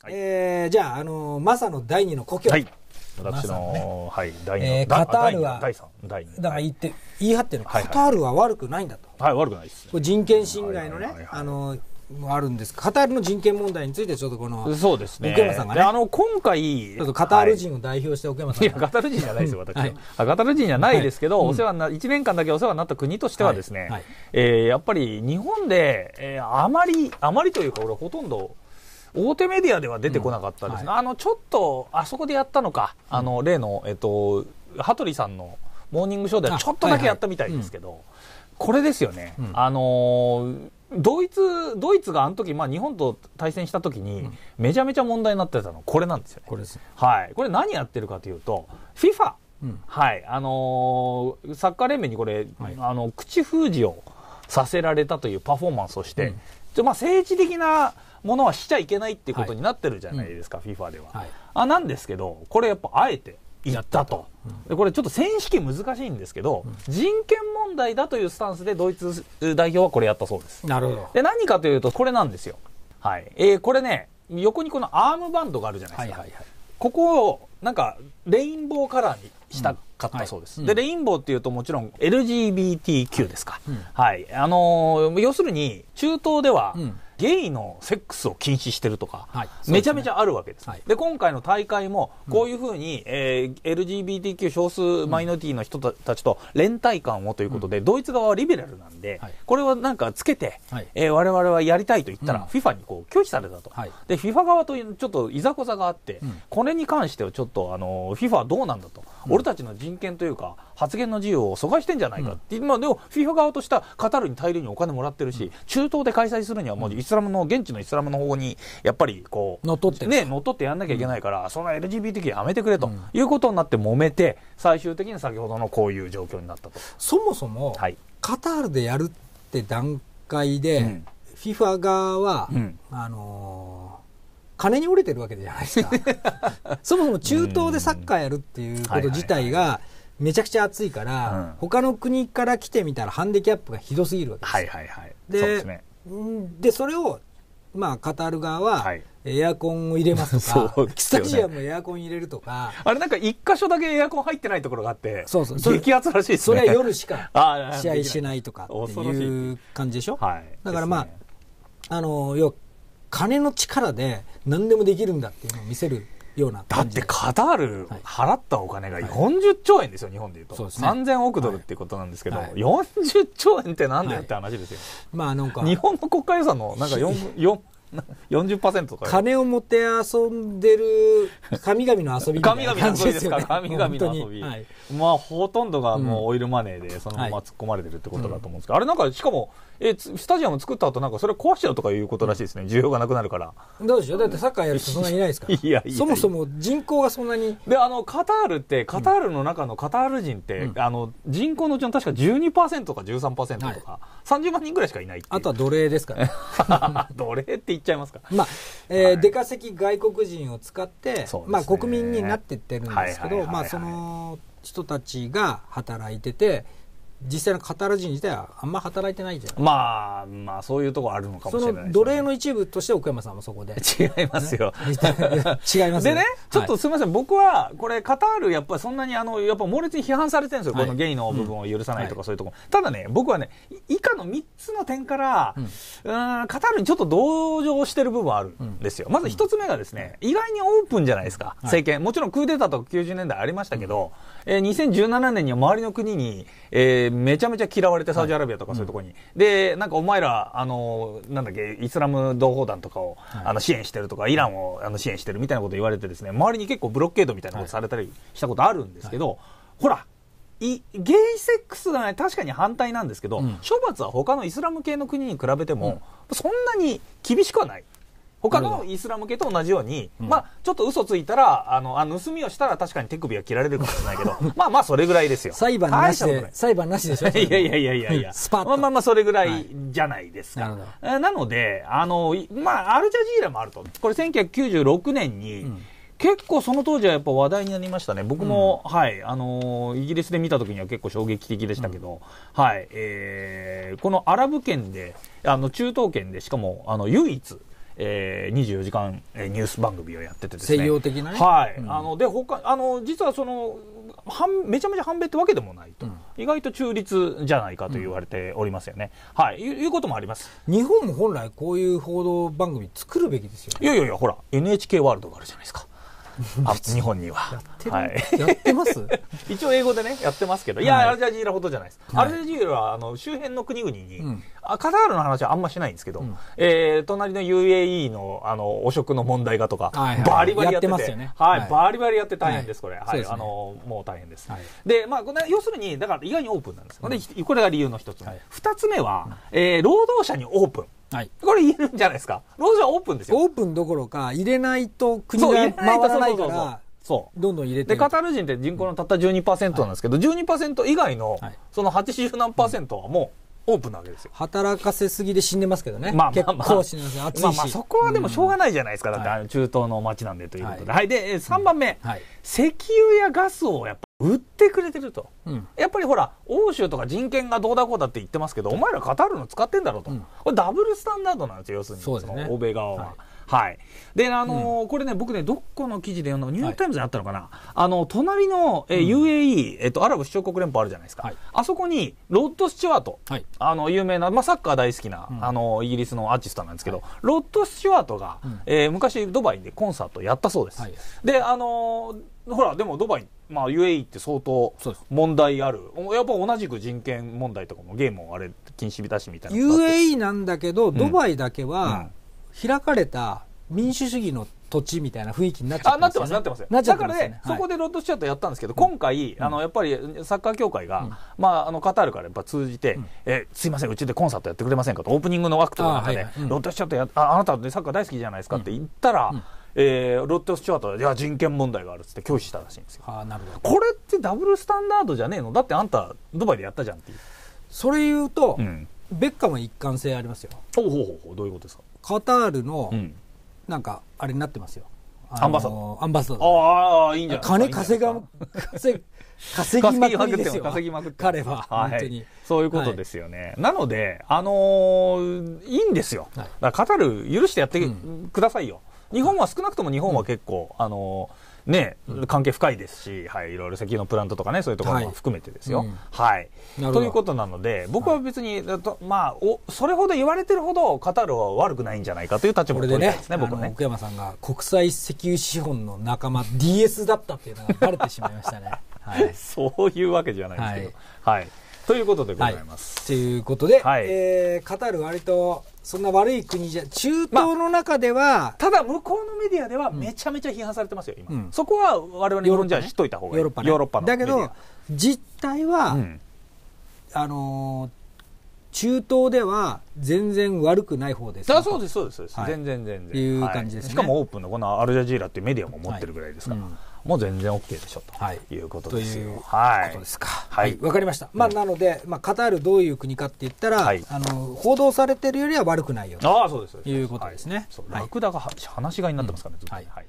はい、えー、じゃあ、あのー、マサの第二の故郷。はい。私の、ね、はい、第二の、えー、カタールは、第三、第二。だから言って、言い張ってる、はいはい、カタールは悪くないんだと。はい、悪くないです、ね。これ人権侵害のね、あのー、あるんですカタールの人権問題についてちょっとこのそうですね奥山さんがねあの今回ちょっとカタール人を代表して奥山さん、はい、いやカタール人じゃないですよ私はい、カタール人じゃないですけど、はい、お世話な1年間だけお世話になった国としてはですね、はいはい、えー、やっぱり日本で、えー、あまりあまりというか俺ほとんど大手メディアでは出てこなかったですね、うんはい、あのちょっとあそこでやったのか、あの例の、えっと、羽鳥さんのモーニングショーではちょっとだけやったみたいですけど、はいはいうん、これですよね、うん、あのドイツドイツがあの時、まあ、日本と対戦した時に、めちゃめちゃ問題になってたの、これなんですよね。これ、はい、これ何やってるかというと、FIFA、うん、はいあのー、サッカー連盟にこれ、はい、あの口封じをさせられたというパフォーマンスをして、うん、まあ、政治的なものはしちゃいけないっていうことになってるじゃないですか、FIFA では、はい、あなんですけどこれやっぱあえて言ったと、うん、これちょっと選手権難しいんですけど、うん、人権問題だというスタンスでドイツ代表はこれやったそうですなるほどで何かというとこれなんですよ、はいえー、これね横にこのアームバンドがあるじゃないですか、はいはいはい、ここをなんかレインボーカラーにしたかったそうです、うんでレインボーっていうともちろん LGBTQ ですか、はいあのー、要するに中東では、うんゲイのセックスを禁止してるとか、はいね、めちゃめちゃあるわけです、はい、で今回の大会もこういうふうに、うん、えー、LGBTQ 少数マイノリティの人たちと連帯感をということで、うん、ドイツ側はリベラルなんで、はい、これをなんかつけて、はいわれ我々はやりたいと言ったら、FIFA にこう拒否されたと、はい、で FIFA 側とちょっといざこざがあって、うん、これに関してはちょっとあの FIFA どうなんだと、俺たちの人権というか発言の自由を阻害してんじゃないかって、うん、まあでも FIFA 側としてはカタールに大量にお金もらってるし、中東で開催するにはもうスラムの、現地のイスラムの方に、やっぱりこう、乗っ取ってね、乗っ取ってやんなきゃいけないから、うん、その LGBT やめてくれと、いうことになって揉めて、最終的に先ほどのこういう状況になったと。そもそも、はい、カタールでやるって段階で、うん、FIFA 側は、うん、あのー金に折れてるわけじゃないですか そもそも中東でサッカーやるっていうこと自体がめちゃくちゃ暑いから、他の国から来てみたらハンディキャップがひどすぎるわけです、はいはいはい、で、ね、でそれをまあ、カタール側は、エアコンを入れますとか、は い、スタジアムエアコン入れるとか、あれなんか一箇所だけエアコン入ってないところがあって、そうそうそ激アツらしいです、ね、それは夜しか 試合してないとかっていう感じでしょ、はい、だからまあ、ね、あの要は金の力で何でもできるんだっていうのを見せる。ようなだってカタール払ったお金が40兆円ですよ、日本でいうと、はい、3000億ドルっていうことなんですけど、はい、40兆円ってなんだよって話ですよ、まあ、なんか日本の国家予算のなんか 4, 4 40%とか金を持って遊んでる神々の遊びみたいな感じですよ、ね、神々の遊び、はい、まあほとんどがもうオイルマネーでそのまま突っ込まれてるってことだと思うんですけど、はい、あれなんかしかもえスタジアム作った後なんかそれ壊しちゃうとかいうことらしいですね需要がなくなるからどうでしょうだってサッカーやる人そんなにいないですから いやいやそもそも人口がそんなにであのカタールってカタールの中のカタール人って、うん、あの人口のうちの確か12%か13%とか、はい、30万人ぐらいしかいないいあとは奴隷ですから、ね、奴隷っていっちゃいますか。まあ、えー、はい、出稼ぎ外国人を使って、ね、まあ国民になってってるんですけど、まあその人たちが働いてて、実際のカタール人自体はあんま働いてないじゃんまあまあそういうとこあるのかもしれない、ね、奴隷の一部として奥山さんもそこで 違いますよ 違います でねちょっとすみません、はい、僕はこれカタールやっぱりそんなにあのやっぱ猛烈に批判されてるんですよ、はい、このゲイの部分を許さないとかそういうとこ、うん、ただね僕はね以下の3つの点から、うん、うんカタールにちょっと同情してる部分あるんですよ、うん、まず1つ目がですね、意外にオープンじゃないですか、政権もちろんクーデターとか90年代ありましたけど、うん、えー、2017年には周りの国に、えーめちゃめちゃ嫌われて、サウジアラビアとかそういうところに、はいうん、で、なんかお前ら、あの、なんだっけ、イスラム同胞団とかを、はい、あの支援してるとか、イランをあの支援してるみたいなこと言われてですね、周りに結構ブロッケードみたいなことされたりしたことあるんですけど、はい、ほら、いゲイセックスが確かに反対なんですけど、うん、処罰は他のイスラム系の国に比べても、うん、そんなに厳しくはない他のイスラム系と同じように、うん、まあ、ちょっと嘘ついたら、あの、あ盗みをしたら確かに手首は切られるかもしれないけど、まあまあ、それぐらいですよ。裁判なしで、裁判なしでしょ いやいやいやいやいや。スパッと。まあまあまあ、それぐらいじゃないですか。はい、なので、あの、まあ、アルジャジーラもあると。これ1996年に、うん結構その当時はやっぱ話題になりましたね。僕も、うん、はい、あのイギリスで見た時には結構衝撃的でしたけど、うん、はい、えー、このアラブ圏で、あの、中東圏で、しかも、あの、唯一、えー、24時間、えニュース番組をやっててですね。西洋的なね。はい。うん、あの、で、他、あの、実はその、反めちゃめちゃ反米ってわけでもないと、うん、意外と中立じゃないかと言われておりますよね、うん、はいいうこともあります日本も本来こういう報道番組作るべきですよ、ね、いやいやいやほら NHK ワールドがあるじゃないですかあ日本には。はい、やってます 一応英語でね、やってますけど、いや、はい、アルジャジーラほどじゃないです。はい、アルジャジーラはあの周辺の国々に、うん、カタールの話はあんましないんですけど、うん、えー、隣の UAE のあの汚職の問題がとか、はいはい、バリバリやってて、ね、はい、バリバリやって大変です、これ。はい、ね、あのもう大変です。で、まあ、これ要するに、だから意外にオープンなんですよ、うん、でこれが理由の一つ。二、つ目は、えー、労働者にオープン。はい、これ言えるんじゃないですかロージャオープンですよオープンどころか入れないと国が回らないからそうどんどん入れてでカタール人って人口のたった12%なんですけど、はい、12%以外の、その80何はもう、オープンなわけですよ。働かせすぎで死んでますけどね。まあまあまあ。結構死んでますまあまあそこはでもしょうがないじゃないですか。うん、だって中東の街なんでということで。はい、はい、で、3番目、はい、石油やガスをやっぱ売ってくれてると、うん、やっぱりほら欧州とか人権がどうだこうだって言ってますけど、うん、お前らカタールの使ってんだろうと、うん、これダブルスタンダードなんですよ要するに、ね、その欧米側は、はい、はい。で、あのーうん、これね、僕ね、どこの記事で読んだニューヨークタイムズにあったのかな、はい、あの、隣の、えー、UAE、うん、えっと、アラブ首長国連邦あるじゃないですか。はい、あそこに、ロッド・スチュワート、はい、あの、有名な、まあ、サッカー大好きな、うん、あの、イギリスのアーティストなんですけど、ロッド・スチュワートが、えー、昔、ドバイでコンサートやったそうです。で、あのー、ほら、でもドバイ、まあ、UAE って相当問題あるやっぱ同じく人権問題とかもゲームをあれ禁止だしみたいな UAE なんだけど、ドバイだけは、開かれた民主主義の土地みたいな雰囲気になっちゃってます、ね、なってます、なってます。だからね、そこでロッドシアターやったんですけど、今回、あのやっぱりサッカー協会が、まああのカタールからやっぱ通じて、えすいませんうちでコンサートやってくれませんかとオープニングの枠とかで、ロッドシアターやああなたサッカー大好きじゃないですかって言ったら。えー、ロッテ・スチュワートはいや人権問題があるっつって拒否したらしいんですよあなるほどこれってダブルスタンダードじゃねえのだってあんたドバイでやったじゃんっていうそれ言うと、うん、ベッカムは一貫性ありますよほうほうほうどういうことですかカタールの、うん、なんかあれになってますよアンバサダーアンバサダーああいいんじゃない金稼が稼稼ぎまくってですよ稼ぎまくって彼は、はい、本当にそういうことですよね、はい、なのであのー、いいんですよ、はい、だからカタール許してやってくださいよ、うん日本は少なくとも日本は結構、あのね、関係深いですし、はい、いろいろ石油のプラントとかね、そういうところも含めてですよ。はい。ということなので、僕は別に、まあお、それほど言われてるほど、カタールは悪くないんじゃないかという立場でね、僕はね。奥山さんが国際石油資本の仲間、DS だったっていうのがバレてしまいましたね。はい、そういうわけじゃないですけど。はい。ということでございます。ということで、はえカタール割とそんな悪い国じゃ中東の中では、まあ、ただ向こうのメディアではめちゃめちゃ批判されてますよ、今、うん、そこはわれ日本人は知っといた方がいいヨーロッパ,、ね、ヨーロッパのだけど実態は、うん、あのー、中東では全然悪くない方ですそうですそうです、はい、全然全然いう感じです、ねしかもオープンのこのアルジャジーラっていうメディアも持ってるぐらいですから、はいうんもう全然 OK でしょとはいいうことですよ。はい。ということですか。はい。わ、かりました。まあ、なので、まあ、カタールどういう国かって言ったら、はい、あの、報道されてるよりは悪くないよと。ああ、そうです。いうことですね。そう楽だが話がになってますからね、はい。